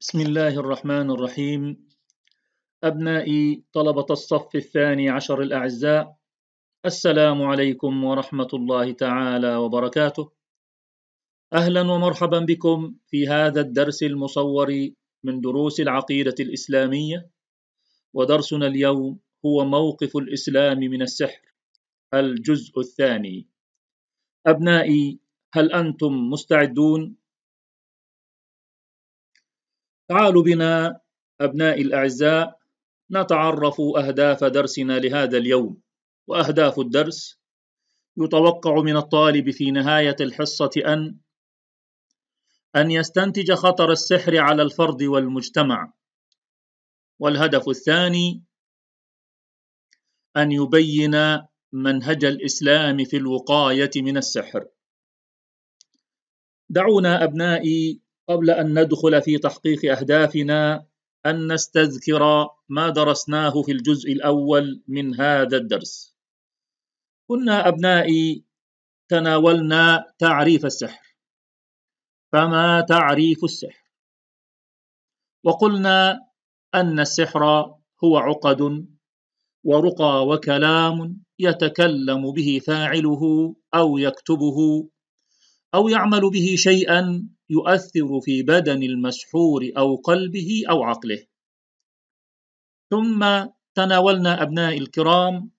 بسم الله الرحمن الرحيم أبنائي طلبة الصف الثاني عشر الأعزاء السلام عليكم ورحمة الله تعالى وبركاته أهلا ومرحبا بكم في هذا الدرس المصور من دروس العقيدة الإسلامية ودرسنا اليوم هو موقف الإسلام من السحر الجزء الثاني أبنائي هل أنتم مستعدون تعالوا بنا أبنائي الأعزاء نتعرف أهداف درسنا لهذا اليوم وأهداف الدرس يتوقع من الطالب في نهاية الحصة أن أن يستنتج خطر السحر على الفرد والمجتمع والهدف الثاني أن يبين منهج الإسلام في الوقاية من السحر دعونا أبنائي قبل أن ندخل في تحقيق أهدافنا أن نستذكر ما درسناه في الجزء الأول من هذا الدرس. كنا أبنائي تناولنا تعريف السحر. فما تعريف السحر؟ وقلنا أن السحر هو عقد ورقى وكلام يتكلم به فاعله أو يكتبه أو يعمل به شيئا يؤثر في بدن المسحور أو قلبه أو عقله ثم تناولنا أبناء الكرام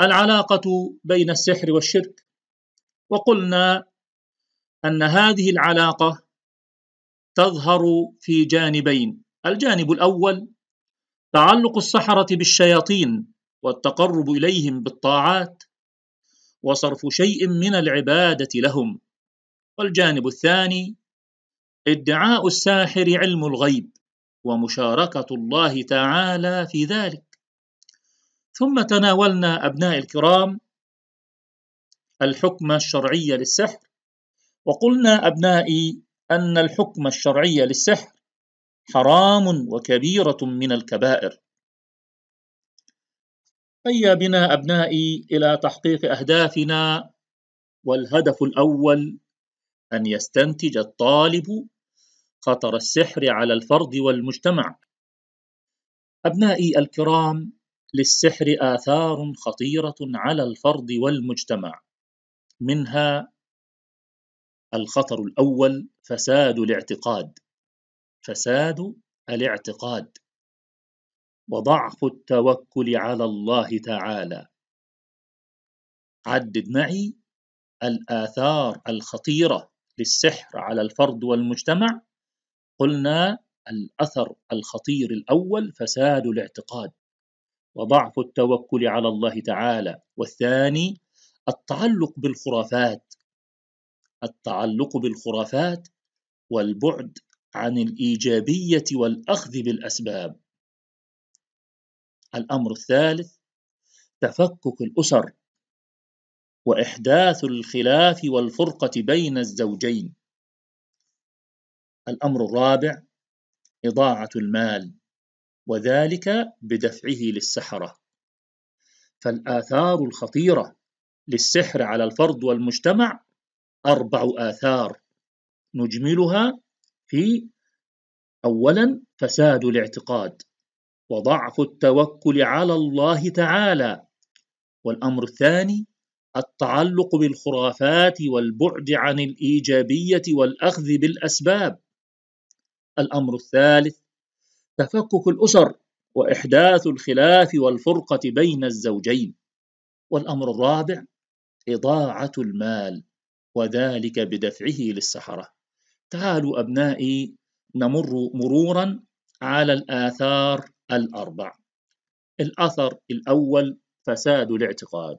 العلاقة بين السحر والشرك وقلنا أن هذه العلاقة تظهر في جانبين الجانب الأول تعلق السحرة بالشياطين والتقرب إليهم بالطاعات وصرف شيء من العبادة لهم والجانب الثاني ادعاء الساحر علم الغيب ومشاركه الله تعالى في ذلك ثم تناولنا ابناء الكرام الحكم الشرعي للسحر وقلنا ابنائي ان الحكم الشرعي للسحر حرام وكبيره من الكبائر هيا بنا ابنائي الى تحقيق اهدافنا والهدف الاول أن يستنتج الطالب خطر السحر على الفرد والمجتمع أبنائي الكرام للسحر آثار خطيرة على الفرد والمجتمع منها الخطر الأول فساد الاعتقاد فساد الاعتقاد وضعف التوكل على الله تعالى عدد معي الآثار الخطيرة للسحر على الفرد والمجتمع قلنا الأثر الخطير الأول فساد الاعتقاد وضعف التوكل على الله تعالى والثاني التعلق بالخرافات التعلق بالخرافات والبعد عن الإيجابية والأخذ بالأسباب الأمر الثالث تفكك الأسر وإحداث الخلاف والفرقة بين الزوجين الأمر الرابع إضاعة المال وذلك بدفعه للسحرة فالآثار الخطيرة للسحر على الفرد والمجتمع أربع آثار نجملها في أولا فساد الاعتقاد وضعف التوكل على الله تعالى والأمر الثاني التعلق بالخرافات والبعد عن الايجابيه والاخذ بالاسباب الامر الثالث تفكك الاسر واحداث الخلاف والفرقه بين الزوجين والامر الرابع اضاعه المال وذلك بدفعه للسحره تعالوا ابنائي نمر مرورا على الاثار الاربع الاثر الاول فساد الاعتقاد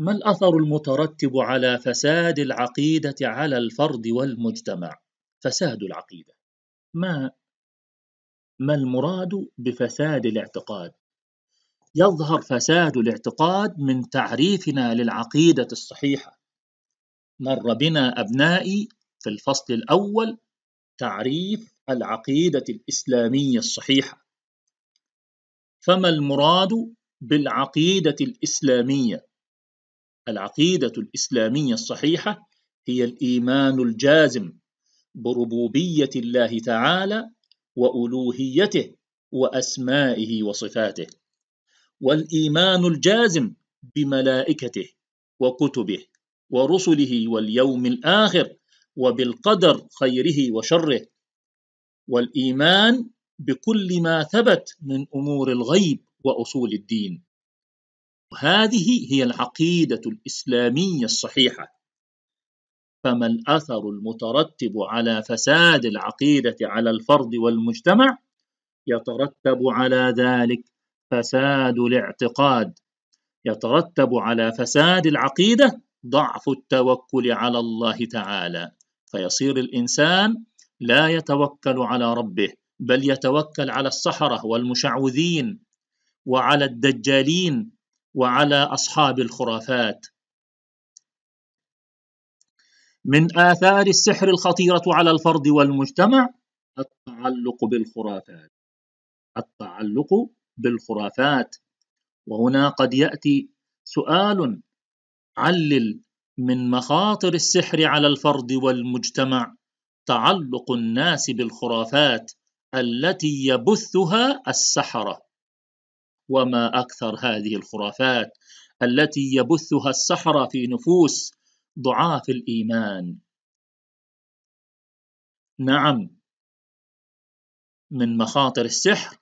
ما الأثر المترتب على فساد العقيدة على الفرد والمجتمع؟ فساد العقيدة ما ما المراد بفساد الاعتقاد؟ يظهر فساد الاعتقاد من تعريفنا للعقيدة الصحيحة مر بنا أبنائي في الفصل الأول تعريف العقيدة الإسلامية الصحيحة فما المراد بالعقيدة الإسلامية؟ العقيدة الإسلامية الصحيحة هي الإيمان الجازم بربوبية الله تعالى وألوهيته وأسمائه وصفاته والإيمان الجازم بملائكته وكتبه ورسله واليوم الآخر وبالقدر خيره وشره والإيمان بكل ما ثبت من أمور الغيب وأصول الدين وهذه هي العقيدة الإسلامية الصحيحة فما الأثر المترتب على فساد العقيدة على الفرد والمجتمع يترتب على ذلك فساد الاعتقاد يترتب على فساد العقيدة ضعف التوكل على الله تعالى فيصير الإنسان لا يتوكل على ربه بل يتوكل على السحرة والمشعوذين وعلى الدجالين وعلى أصحاب الخرافات من آثار السحر الخطيرة على الفرد والمجتمع التعلق بالخرافات التعلق بالخرافات وهنا قد يأتي سؤال علل من مخاطر السحر على الفرد والمجتمع تعلق الناس بالخرافات التي يبثها السحره وما اكثر هذه الخرافات التي يبثها السحره في نفوس ضعاف الايمان نعم من مخاطر السحر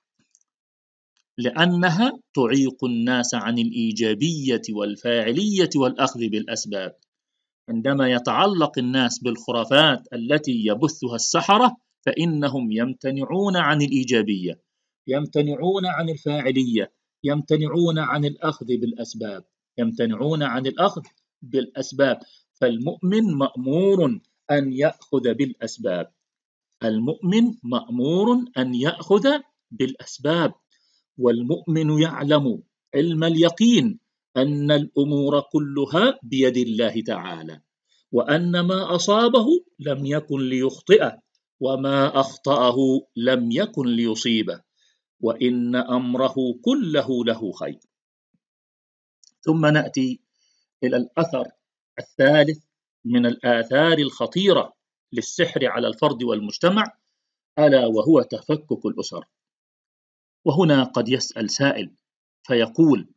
لانها تعيق الناس عن الايجابيه والفاعليه والاخذ بالاسباب عندما يتعلق الناس بالخرافات التي يبثها السحره فانهم يمتنعون عن الايجابيه يمتنعون عن الفاعليه يمتنعون عن الأخذ بالأسباب يمتنعون عن الأخذ بالأسباب فالمؤمن مأمور أن يأخذ بالأسباب المؤمن مأمور أن يأخذ بالأسباب والمؤمن يعلم علم اليقين أن الأمور كلها بيد الله تعالى وأن ما أصابه لم يكن ليخطئه وما أخطأه لم يكن ليصيبه وإن أمره كله له خير ثم نأتي إلى الأثر الثالث من الآثار الخطيرة للسحر على الفرد والمجتمع ألا وهو تفكك الأسر وهنا قد يسأل سائل فيقول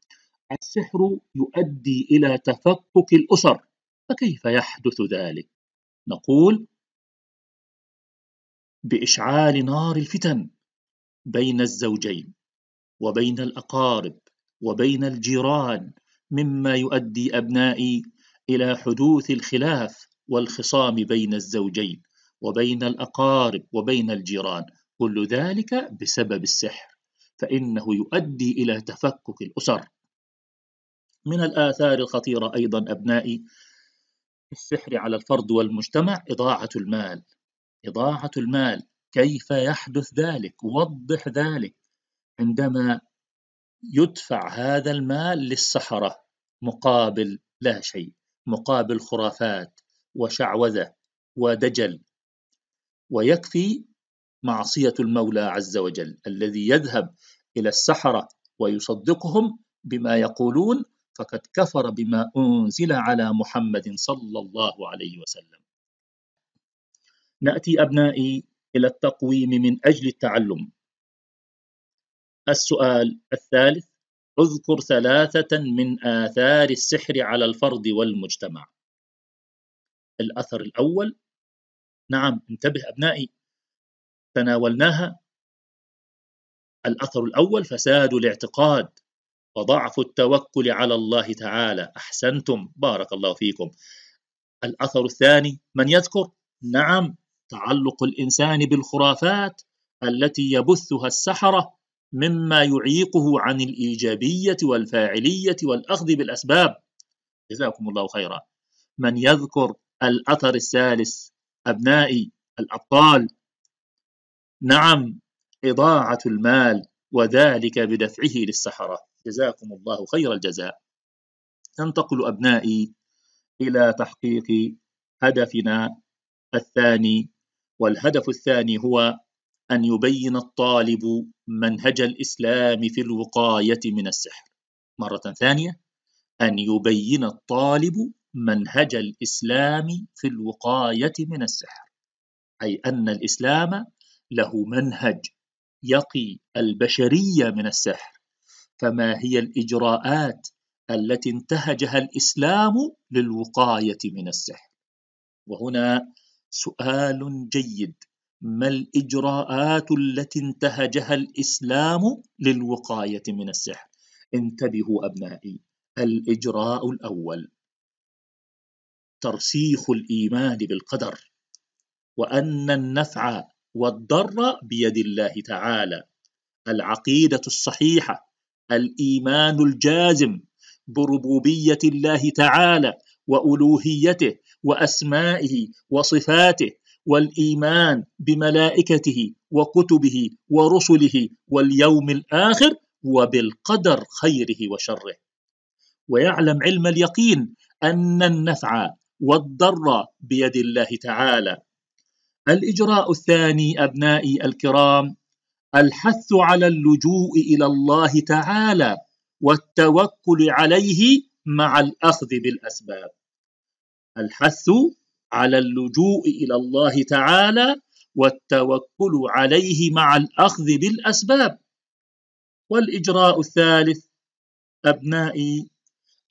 السحر يؤدي إلى تفكك الأسر فكيف يحدث ذلك؟ نقول بإشعال نار الفتن بين الزوجين وبين الأقارب وبين الجيران مما يؤدي أبنائي إلى حدوث الخلاف والخصام بين الزوجين وبين الأقارب وبين الجيران كل ذلك بسبب السحر فإنه يؤدي إلى تفكك الأسر من الآثار الخطيرة أيضا أبنائي السحر على الفرد والمجتمع إضاعة المال إضاعة المال كيف يحدث ذلك وضح ذلك عندما يدفع هذا المال للسحرة مقابل لا شيء مقابل خرافات وشعوذة ودجل ويكفي معصية المولى عز وجل الذي يذهب إلى السحرة ويصدقهم بما يقولون فقد كفر بما أنزل على محمد صلى الله عليه وسلم نأتي أبنائي إلى التقويم من أجل التعلم السؤال الثالث اذكر ثلاثة من آثار السحر على الفرد والمجتمع الأثر الأول نعم انتبه أبنائي تناولناها الأثر الأول فساد الاعتقاد وضعف التوكل على الله تعالى أحسنتم بارك الله فيكم الأثر الثاني من يذكر نعم تعلق الإنسان بالخرافات التي يبثها السحرة مما يعيقه عن الإيجابية والفاعلية والأخذ بالأسباب جزاكم الله خيرا من يذكر الأثر الثالث أبنائي الأبطال نعم إضاعة المال وذلك بدفعه للسحرة جزاكم الله خير الجزاء ننتقل أبنائي إلى تحقيق هدفنا الثاني والهدف الثاني هو أن يبين الطالب منهج الإسلام في الوقاية من السحر مرة ثانية أن يبين الطالب منهج الإسلام في الوقاية من السحر أي أن الإسلام له منهج يقي البشرية من السحر فما هي الإجراءات التي انتهجها الإسلام للوقاية من السحر وهنا سؤال جيد ما الإجراءات التي انتهجها الإسلام للوقاية من السحر انتبهوا أبنائي الإجراء الأول ترسيخ الإيمان بالقدر وأن النفع والضر بيد الله تعالى العقيدة الصحيحة الإيمان الجازم بربوبية الله تعالى وألوهيته واسمائه وصفاته والايمان بملائكته وكتبه ورسله واليوم الاخر وبالقدر خيره وشره ويعلم علم اليقين ان النفع والضر بيد الله تعالى الاجراء الثاني ابنائي الكرام الحث على اللجوء الى الله تعالى والتوكل عليه مع الاخذ بالاسباب الحث على اللجوء الى الله تعالى والتوكل عليه مع الاخذ بالاسباب والاجراء الثالث ابنائي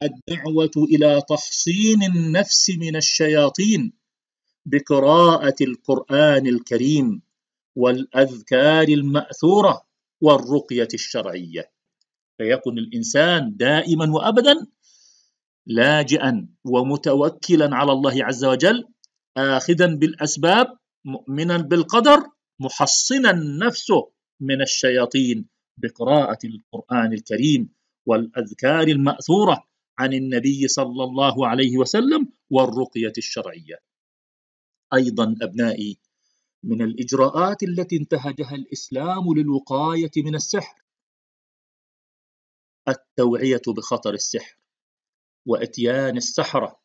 الدعوه الى تحصين النفس من الشياطين بقراءه القران الكريم والاذكار الماثوره والرقيه الشرعيه فيكن الانسان دائما وابدا لاجئا ومتوكلا على الله عز وجل آخذا بالأسباب مؤمنا بالقدر محصنا نفسه من الشياطين بقراءة القرآن الكريم والأذكار المأثورة عن النبي صلى الله عليه وسلم والرقية الشرعية. أيضا أبنائي من الإجراءات التي انتهجها الإسلام للوقاية من السحر التوعية بخطر السحر واتيان السحره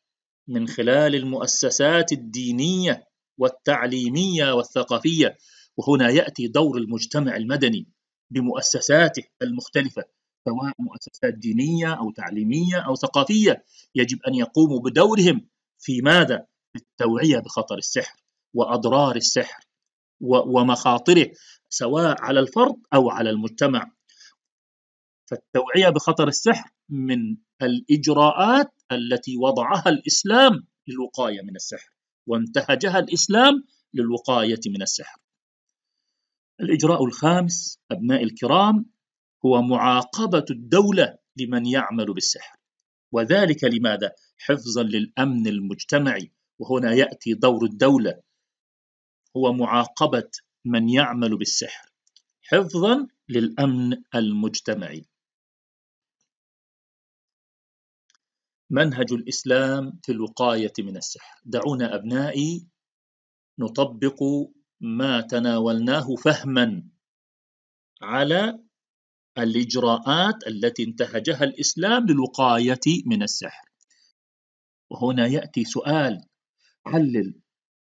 من خلال المؤسسات الدينيه والتعليميه والثقافيه وهنا ياتي دور المجتمع المدني بمؤسساته المختلفه سواء مؤسسات دينيه او تعليميه او ثقافيه يجب ان يقوموا بدورهم في ماذا؟ في التوعيه بخطر السحر واضرار السحر ومخاطره سواء على الفرد او على المجتمع فالتوعية بخطر السحر من الإجراءات التي وضعها الإسلام للوقاية من السحر وانتهجها الإسلام للوقاية من السحر الإجراء الخامس أبناء الكرام هو معاقبة الدولة لمن يعمل بالسحر وذلك لماذا؟ حفظا للأمن المجتمعي وهنا يأتي دور الدولة هو معاقبة من يعمل بالسحر حفظا للأمن المجتمعي منهج الإسلام في الوقاية من السحر دعونا أبنائي نطبق ما تناولناه فهما على الإجراءات التي انتهجها الإسلام للوقاية من السحر وهنا يأتي سؤال هل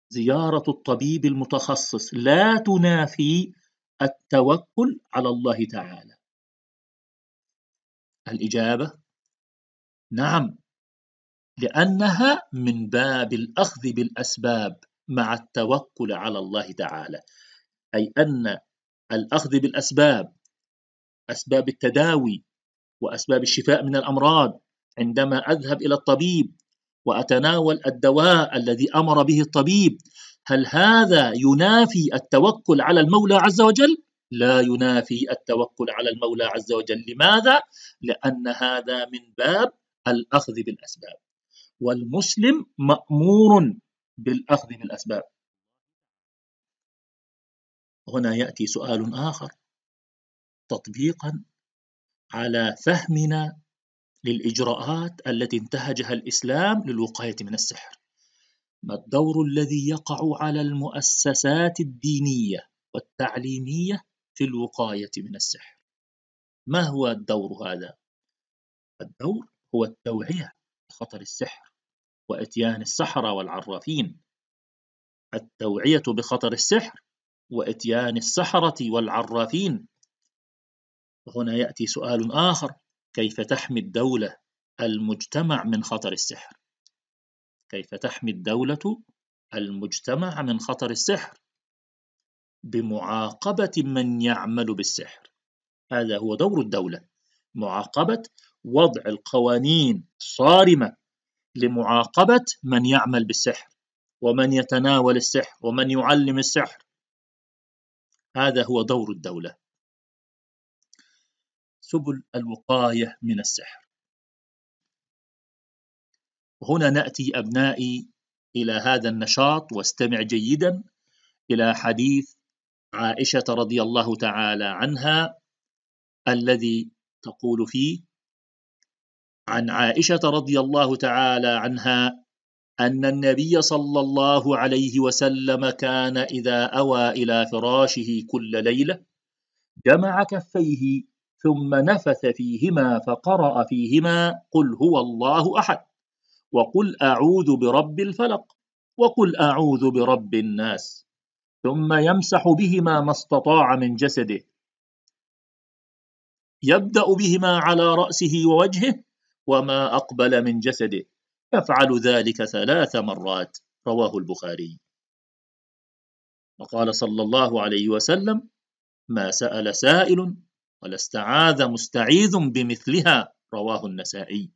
زيارة الطبيب المتخصص لا تنافي التوكل على الله تعالى الإجابة نعم لأنها من باب الأخذ بالأسباب مع التوكل على الله تعالى أي أن الأخذ بالأسباب أسباب التداوي وأسباب الشفاء من الأمراض عندما أذهب إلى الطبيب وأتناول الدواء الذي أمر به الطبيب هل هذا ينافي التوكل على المولى عز وجل؟ لا ينافي التوكل على المولى عز وجل لماذا؟ لأن هذا من باب الأخذ بالأسباب والمسلم مأمور بالأخذ بالأسباب هنا يأتي سؤال آخر تطبيقا على فهمنا للإجراءات التي انتهجها الإسلام للوقاية من السحر ما الدور الذي يقع على المؤسسات الدينية والتعليمية في الوقاية من السحر ما هو الدور هذا؟ الدور هو التوعية خطر السحر وإتيان السحرة والعرافين التوعية بخطر السحر وإتيان السحرة والعرافين هنا يأتي سؤال آخر كيف تحمي الدولة المجتمع من خطر السحر كيف تحمي الدولة المجتمع من خطر السحر بمعاقبة من يعمل بالسحر هذا هو دور الدولة معاقبة وضع القوانين الصارمة لمعاقبة من يعمل بالسحر ومن يتناول السحر ومن يعلم السحر هذا هو دور الدولة سبل الوقاية من السحر وهنا نأتي أبنائي إلى هذا النشاط واستمع جيدا إلى حديث عائشة رضي الله تعالى عنها الذي تقول فيه عن عائشة رضي الله تعالى عنها أن النبي صلى الله عليه وسلم كان إذا أوى إلى فراشه كل ليلة جمع كفيه ثم نفث فيهما فقرأ فيهما قل هو الله أحد وقل أعوذ برب الفلق وقل أعوذ برب الناس ثم يمسح بهما ما استطاع من جسده يبدأ بهما على رأسه ووجهه وما أقبل من جسده يفعل ذلك ثلاث مرات رواه البخاري وقال صلى الله عليه وسلم ما سأل سائل ولا استعاذ مستعيذ بمثلها رواه النسائي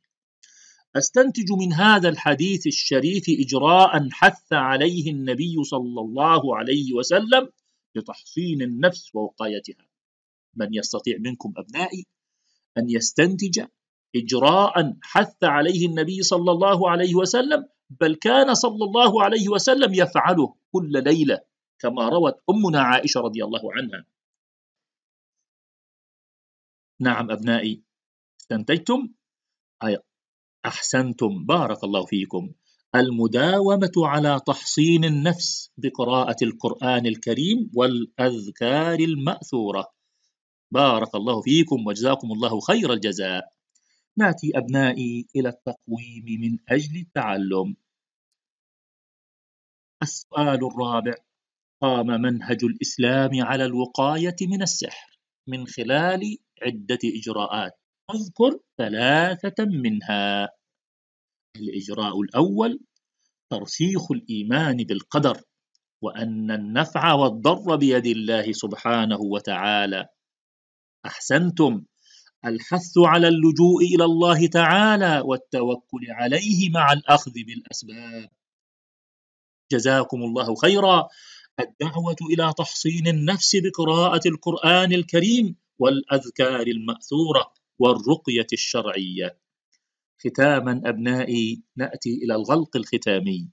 أستنتج من هذا الحديث الشريف إجراء حث عليه النبي صلى الله عليه وسلم لتحصين النفس ووقايتها من يستطيع منكم أبنائي أن يستنتج إجراء حث عليه النبي صلى الله عليه وسلم بل كان صلى الله عليه وسلم يفعله كل ليلة كما روت أمنا عائشة رضي الله عنها نعم أبنائي استنتجتم أي أحسنتم بارك الله فيكم المداومة على تحصين النفس بقراءة القرآن الكريم والأذكار المأثورة بارك الله فيكم وجزاكم الله خير الجزاء نأتي أبنائي إلى التقويم من أجل التعلم. السؤال الرابع: قام منهج الإسلام على الوقاية من السحر من خلال عدة إجراءات، أذكر ثلاثة منها. الإجراء الأول: ترسيخ الإيمان بالقدر، وأن النفع والضر بيد الله سبحانه وتعالى. أحسنتم، الحث على اللجوء الى الله تعالى والتوكل عليه مع الاخذ بالاسباب جزاكم الله خيرا الدعوه الى تحصين النفس بقراءه القران الكريم والاذكار الماثوره والرقيه الشرعيه ختاما ابنائي ناتي الى الغلق الختامي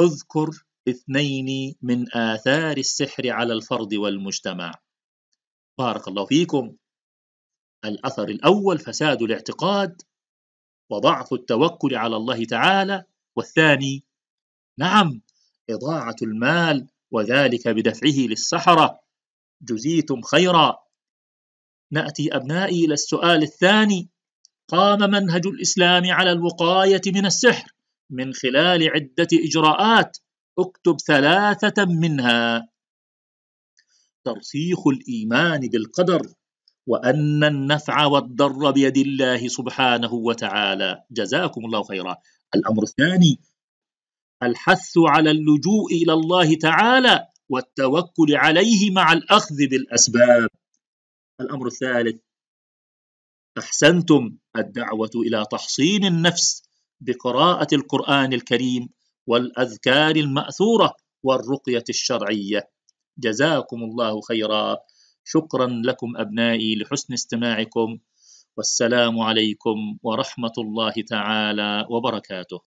اذكر اثنين من آثار السحر على الفرد والمجتمع بارك الله فيكم الأثر الأول فساد الاعتقاد وضعف التوكل على الله تعالى والثاني نعم إضاعة المال وذلك بدفعه للسحرة جزيتم خيرا نأتي أبنائي إلى السؤال الثاني قام منهج الإسلام على الوقاية من السحر من خلال عدة إجراءات اكتب ثلاثة منها ترسيخ الإيمان بالقدر وأن النفع والضر بيد الله سبحانه وتعالى جزاكم الله خيرا الأمر الثاني الحث على اللجوء إلى الله تعالى والتوكل عليه مع الأخذ بالأسباب الأمر الثالث أحسنتم الدعوة إلى تحصين النفس بقراءة القرآن الكريم والأذكار المأثورة والرقية الشرعية جزاكم الله خيرا شكرا لكم أبنائي لحسن استماعكم والسلام عليكم ورحمة الله تعالى وبركاته